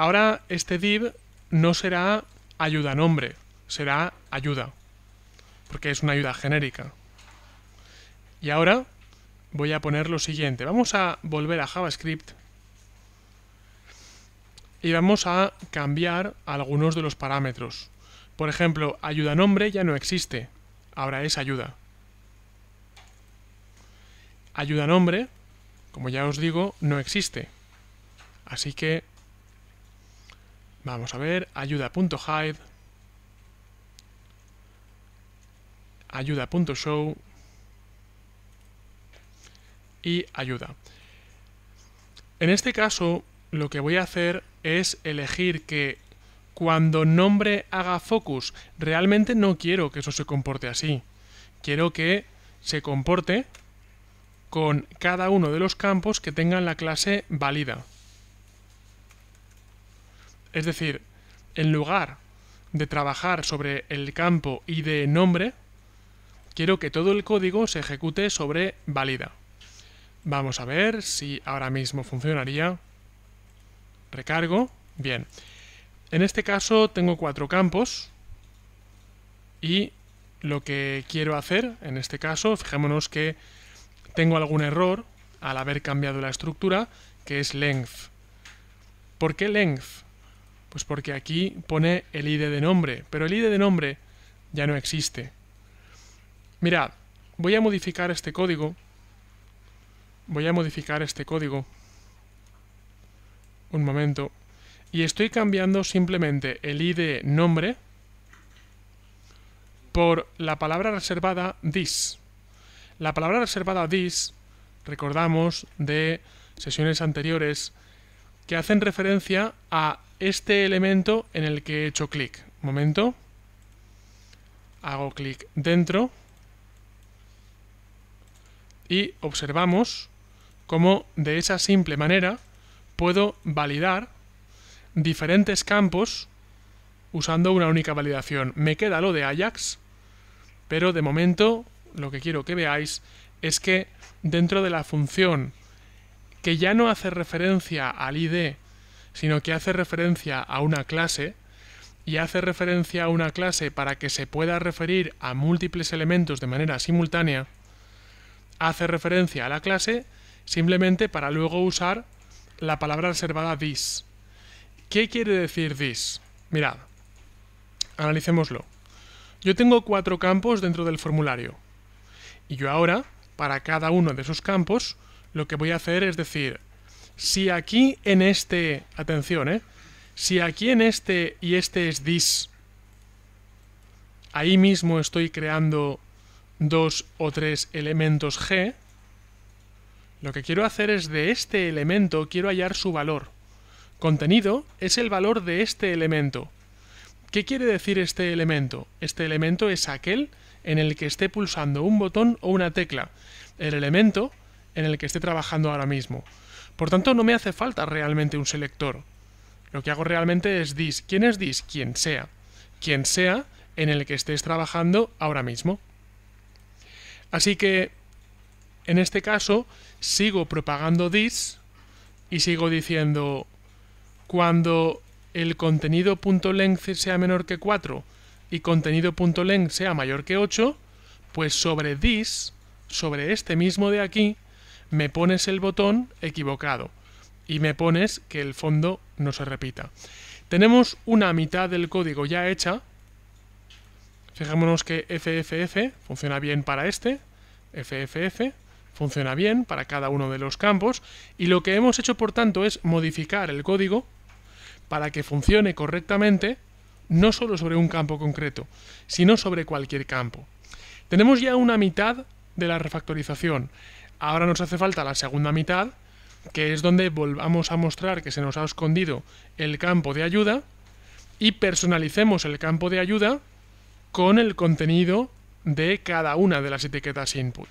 Ahora este div no será ayuda nombre, será ayuda, porque es una ayuda genérica. Y ahora voy a poner lo siguiente. Vamos a volver a JavaScript y vamos a cambiar algunos de los parámetros. Por ejemplo, ayuda nombre ya no existe, ahora es ayuda. Ayuda nombre, como ya os digo, no existe. Así que Vamos a ver, ayuda.hide, ayuda.show y ayuda. En este caso, lo que voy a hacer es elegir que cuando nombre haga focus, realmente no quiero que eso se comporte así. Quiero que se comporte con cada uno de los campos que tengan la clase válida. Es decir, en lugar de trabajar sobre el campo y de nombre, quiero que todo el código se ejecute sobre válida. Vamos a ver si ahora mismo funcionaría. Recargo. Bien. En este caso tengo cuatro campos y lo que quiero hacer, en este caso, fijémonos que tengo algún error al haber cambiado la estructura, que es length. ¿Por qué length? Pues porque aquí pone el ID de nombre, pero el ID de nombre ya no existe. Mirad, voy a modificar este código. Voy a modificar este código. Un momento. Y estoy cambiando simplemente el ID nombre por la palabra reservada this. La palabra reservada this, recordamos de sesiones anteriores, que hacen referencia a este elemento en el que he hecho clic. Momento. Hago clic dentro. Y observamos cómo de esa simple manera puedo validar diferentes campos usando una única validación. Me queda lo de Ajax, pero de momento lo que quiero que veáis es que dentro de la función que ya no hace referencia al ID, sino que hace referencia a una clase, y hace referencia a una clase para que se pueda referir a múltiples elementos de manera simultánea, hace referencia a la clase simplemente para luego usar la palabra reservada this. ¿Qué quiere decir this? Mirad, analicémoslo. Yo tengo cuatro campos dentro del formulario. Y yo ahora, para cada uno de esos campos, lo que voy a hacer es decir, si aquí en este, atención, ¿eh? si aquí en este y este es this, ahí mismo estoy creando dos o tres elementos g, lo que quiero hacer es de este elemento quiero hallar su valor. Contenido es el valor de este elemento. ¿Qué quiere decir este elemento? Este elemento es aquel en el que esté pulsando un botón o una tecla. El elemento en el que esté trabajando ahora mismo. Por tanto, no me hace falta realmente un selector. Lo que hago realmente es dis. ¿Quién es dis? Quien sea. Quien sea en el que estés trabajando ahora mismo. Así que, en este caso, sigo propagando dis y sigo diciendo cuando el contenido.length sea menor que 4 y contenido.length sea mayor que 8, pues sobre this, sobre este mismo de aquí, me pones el botón equivocado y me pones que el fondo no se repita. Tenemos una mitad del código ya hecha. Fijémonos que FFF funciona bien para este, FFF funciona bien para cada uno de los campos y lo que hemos hecho por tanto es modificar el código para que funcione correctamente no solo sobre un campo concreto, sino sobre cualquier campo. Tenemos ya una mitad de la refactorización. Ahora nos hace falta la segunda mitad, que es donde volvamos a mostrar que se nos ha escondido el campo de ayuda y personalicemos el campo de ayuda con el contenido de cada una de las etiquetas input.